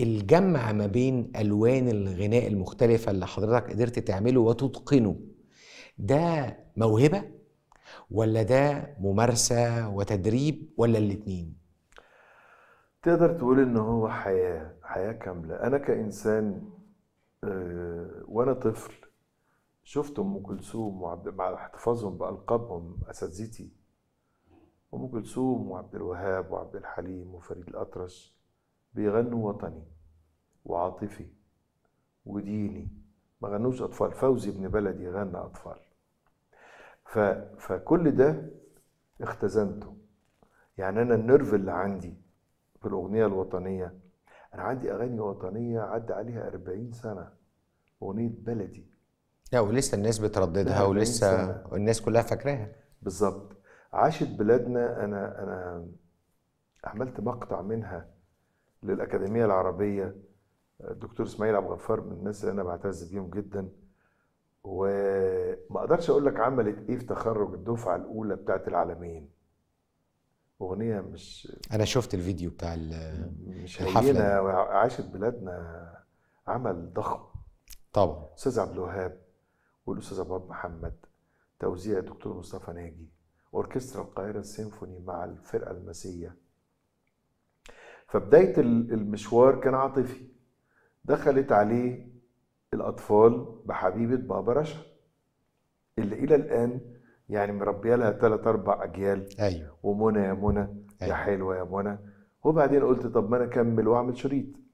الجمع ما بين الوان الغناء المختلفه اللي حضرتك قدرت تعمله وتتقنه ده موهبه ولا ده ممارسه وتدريب ولا الاثنين تقدر تقول ان هو حياه حياه كامله انا كانسان آه، وانا طفل شفت ام كلثوم وعبد مع احتفاظهم بالقابهم اساتذتي ام كلثوم وعبد الوهاب وعبد الحليم وفريد الاطرش بيغنوا وطني وعاطفي وديني ما غنوش اطفال فوزي ابن بلدي غنى اطفال ف... فكل ده اختزنته يعني انا النرف اللي عندي في الاغنيه الوطنيه انا عندي اغاني وطنيه عدى عليها 40 سنه اغنيه بلدي لا ولسه الناس بترددها ولسه الناس كلها فاكراها بالظبط عاشت بلادنا انا انا عملت مقطع منها للاكاديميه العربيه الدكتور اسماعيل عبد الغفار من الناس اللي انا بعتز بيهم جدا وما اقدرش اقول لك عملت ايه في تخرج الدفعه الاولى بتاعت العالمين اغنيه مش انا شفت الفيديو بتاع مش الحفله عاشت بلادنا عمل ضخم طبعا استاذ عبد الوهاب والاستاذ عبد محمد توزيع دكتور مصطفى ناجي اوركسترا القاهره السيمفوني مع الفرقه المسيه فبداية المشوار كان عاطفي دخلت عليه الأطفال بحبيبة بابا رشا اللي إلى الآن يعني مربية لها ثلاث أربع أجيال أيوة. ومنى يا منى أيوة. يا حلوة يا منى وبعدين قلت طب ما أنا أكمل وأعمل شريط